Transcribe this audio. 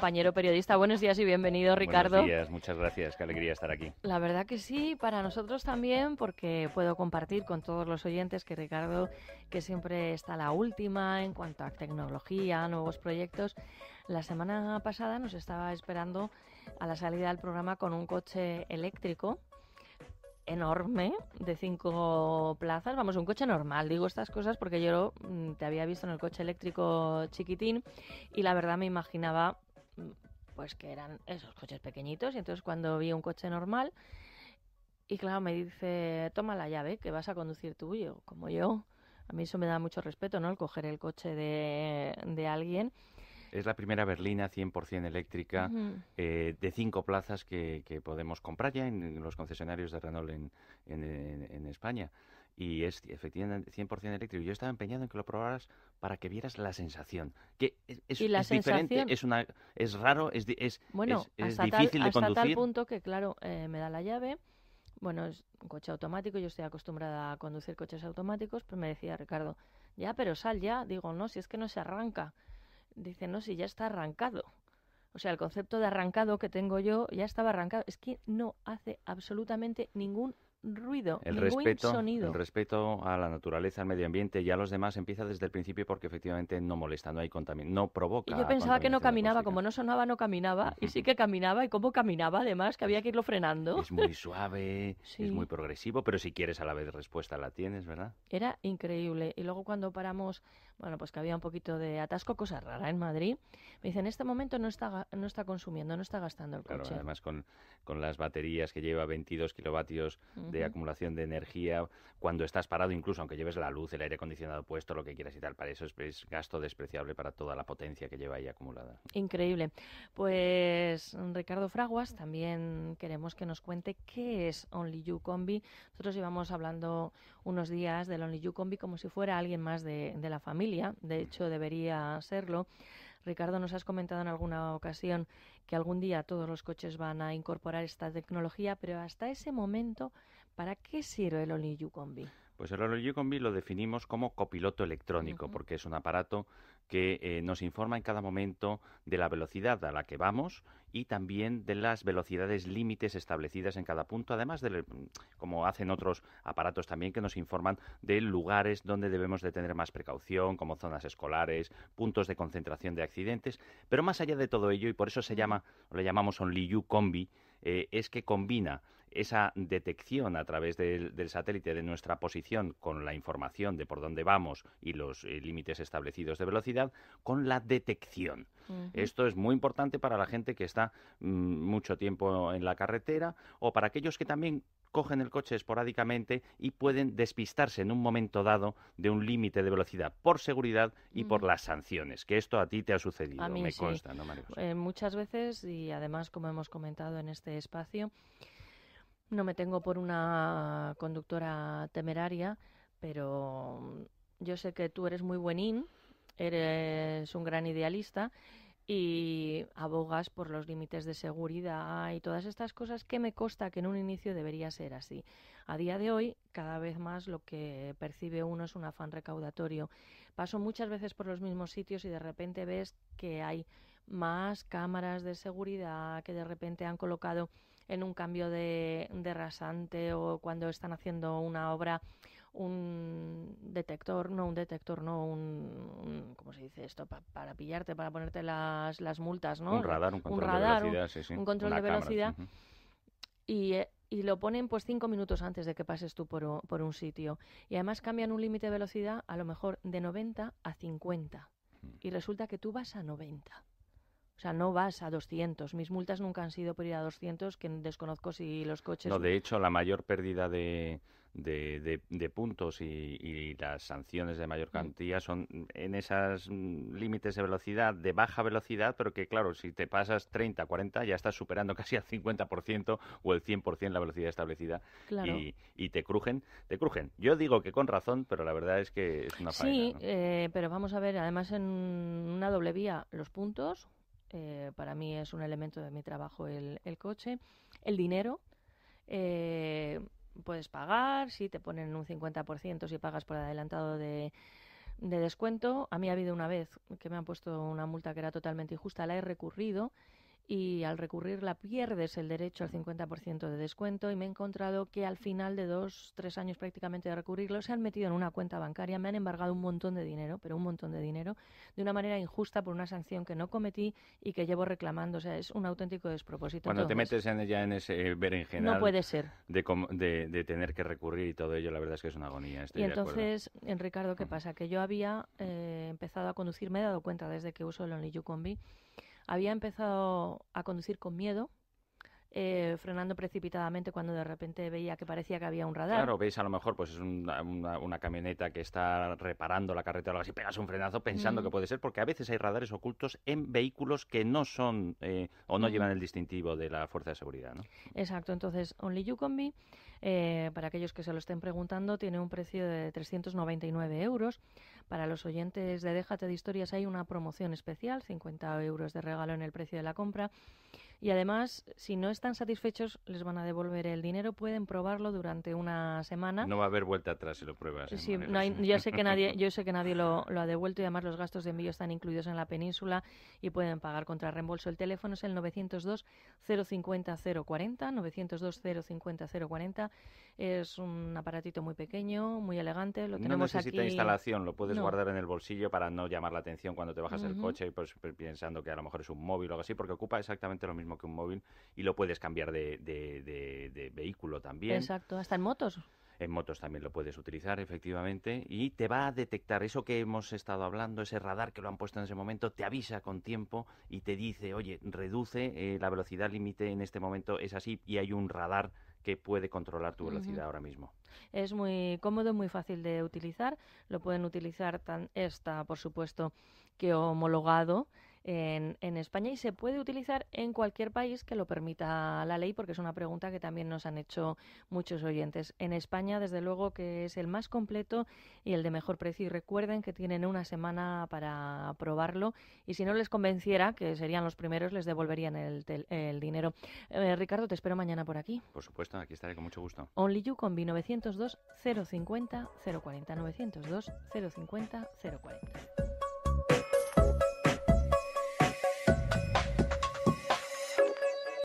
compañero periodista. Buenos días y bienvenido, Ricardo. Buenos días, muchas gracias, qué alegría estar aquí. La verdad que sí, para nosotros también, porque puedo compartir con todos los oyentes que Ricardo, que siempre está la última en cuanto a tecnología, nuevos proyectos, la semana pasada nos estaba esperando a la salida del programa con un coche eléctrico enorme de cinco plazas, vamos, un coche normal. Digo estas cosas porque yo mm, te había visto en el coche eléctrico chiquitín y la verdad me imaginaba pues que eran esos coches pequeñitos. Y entonces cuando vi un coche normal, y claro, me dice, toma la llave, que vas a conducir tú. Y yo, como yo, a mí eso me da mucho respeto, ¿no? El coger el coche de, de alguien. Es la primera berlina 100% eléctrica eh, de cinco plazas que, podemos comprar ya en, los concesionarios de Renault en, en, España. Y es efectivamente 100% eléctrico. Yo estaba empeñado en que lo probaras para que vieras la sensación. Que es, diferente, es, una, es raro, es, es, bueno, es, difícil tal, de conducir. Hasta tal punto que, claro, eh, me da la llave. Bueno, es un coche automático, yo estoy acostumbrada a conducir coches automáticos, pero me decía Ricardo, ya, pero sal ya. Digo, no, si es que no se arranca. Dice, no, si ya está arrancado. O sea, el concepto de arrancado que tengo yo ya estaba arrancado. Es que no hace absolutamente ningún ruido, el respeto, sonido. El respeto a la naturaleza, al medio ambiente y a los demás empieza desde el principio porque efectivamente no molesta, no hay contaminación, no provoca. yo pensaba que no caminaba, como no sonaba, no caminaba, y sí que caminaba, y cómo caminaba además, que había que irlo frenando. Es muy suave, es muy progresivo, pero si quieres a la vez respuesta la tienes, ¿verdad? Era increíble. Y luego cuando paramos, bueno, pues que había un poquito de atasco, cosa rara en Madrid, me dicen, en este momento no está, no está consumiendo, no está gastando el claro, Además con, con las baterías que lleva 22 kilovatios mm de acumulación de energía cuando estás parado, incluso aunque lleves la luz, el aire acondicionado puesto, lo que quieras y tal. Para eso es, gasto despreciable para toda la potencia que lleva ahí acumulada. Increíble. Pues Ricardo Fraguas, también queremos que nos cuente qué es Only You Combi. Nosotros íbamos hablando unos días del Only You Combi como si fuera alguien más de, de la familia. De hecho, debería serlo. Ricardo, nos has comentado en alguna ocasión que algún día todos los coches van a incorporar esta tecnología, pero hasta ese momento ¿Para qué sirve el Only Combi? Pues el OnlyU Combi lo definimos como copiloto electrónico, porque es un aparato que eh, nos informa en cada momento de la velocidad a la que vamos y también de las velocidades límites establecidas en cada punto, además de, como hacen otros aparatos también, que nos informan de lugares donde debemos de tener más precaución, como zonas escolares, puntos de concentración de accidentes, pero más allá de todo ello, y por eso se llama, lo llamamos Only Combi, eh, es que combina esa detección a través del, satélite de nuestra posición con la información de por dónde vamos y los eh, límites establecidos de velocidad con la detección. Esto es muy importante para la gente que está mm, mucho tiempo en la carretera o para aquellos que también cogen el coche esporádicamente y pueden despistarse en un momento dado de un límite de velocidad por seguridad y por las sanciones, que esto a ti te ha sucedido, a mí me consta, ¿no, eh, muchas veces, y además, como hemos comentado en este espacio, no me tengo por una conductora temeraria, pero mm, yo sé que tú eres muy buenín, eres un gran idealista y abogas por los límites de seguridad y todas estas cosas que me consta que en un inicio debería ser así. A día de hoy, cada vez más lo que percibe uno es un afán recaudatorio. Paso muchas veces por los mismos sitios y de repente ves que hay más cámaras de seguridad que de repente han colocado en un cambio de, rasante o cuando están haciendo una obra un detector, no un detector, no un, ¿cómo se dice esto? para pillarte, para ponerte las, multas, ¿no? Un radar, un control de velocidad, sí, sí. un control de velocidad. Eh, y, lo ponen pues cinco minutos antes de que pases tú por, un sitio. Y además cambian un límite de velocidad a lo mejor de 90 a 50. Mm. Y resulta que tú vas a 90. O sea, no vas a 200. Mis multas nunca han sido por ir a 200, que desconozco si los coches... No, de hecho, la mayor pérdida de, puntos y, las sanciones de mayor mm. cantidad son en esos mm, límites de velocidad, de baja velocidad, pero que claro, si te pasas 30, 40, ya estás superando casi al 50% o el 100% la velocidad establecida y, te crujen, te crujen. Yo digo que con razón, pero la verdad es que es una faena. Sí, eh, pero vamos a ver, además en una doble vía, los puntos, eh, para mí es un elemento de mi trabajo el, el coche. El dinero, eh, puedes pagar, si te ponen un 50% si pagas por adelantado de, de descuento. A mí ha habido una vez que me han puesto una multa que era totalmente injusta, la he recurrido y al recurrirla pierdes el derecho al 50% de descuento y me he encontrado que al final de dos, tres años prácticamente de recurrirlo se han metido en una cuenta bancaria, me han embargado un montón de dinero, pero un montón de dinero, de una manera injusta por una sanción que no cometí y que llevo reclamando. O sea, es un auténtico despropósito. Cuando te metes ya en ese berenjenal... No puede ser. De, tener que recurrir y todo ello, la verdad es que es una agonía. y entonces, en Ricardo, ¿qué pasa? Que yo había eh, empezado a conducir, me he dado cuenta desde que uso el Only You Combi, había empezado a conducir con miedo, eh, frenando precipitadamente cuando de repente veía que parecía que había un radar. Claro, veis a lo mejor pues es una, camioneta que está reparando la carretera o algo así, pegas un frenazo pensando que puede ser, porque a veces hay radares ocultos en vehículos que no son eh, o no llevan el distintivo de la fuerza de seguridad. ¿no? Exacto, entonces Only You Combi, eh, para aquellos que se lo estén preguntando, tiene un precio de 399 euros. Para los oyentes de Déjate de Historias hay una promoción especial, 50 euros de regalo en el precio de la compra. Y además, si no están satisfechos, les van a devolver el dinero. Pueden probarlo durante una semana. No va a haber vuelta atrás si lo pruebas. ¿eh? Sí, yo sé que nadie, yo sé que nadie lo, ha devuelto y además los gastos de envío están incluidos en la península y pueden pagar contra reembolso. El teléfono es el 902 050 040, 902 050 040. Es un aparatito muy pequeño, muy elegante. Lo tenemos no necesita instalación, lo puedes guardar en el bolsillo para no llamar la atención cuando te bajas del coche y pues, pensando que a lo mejor es un móvil o algo así, porque ocupa exactamente lo mismo que un móvil y lo puedes cambiar de, vehículo también. Exacto, hasta en motos. En motos también lo puedes utilizar, efectivamente, y te va a detectar eso que hemos estado hablando, ese radar que lo han puesto en ese momento, te avisa con tiempo y te dice, oye, reduce eh, la velocidad límite en este momento, es así, y hay un radar que puede controlar tu velocidad ahora mismo. Es muy cómodo, muy fácil de utilizar, lo pueden utilizar, tan, está por supuesto que homologado en, España y se puede utilizar en cualquier país que lo permita la ley, porque es una pregunta que también nos han hecho muchos oyentes. En España, desde luego, que es el más completo y el de mejor precio. Y recuerden que tienen una semana para probarlo y si no les convenciera, que serían los primeros, les devolverían el, dinero. Eh, Ricardo, te espero mañana por aquí. Por supuesto, aquí estaré con mucho gusto. Only You con 902 050 040 902 050 040.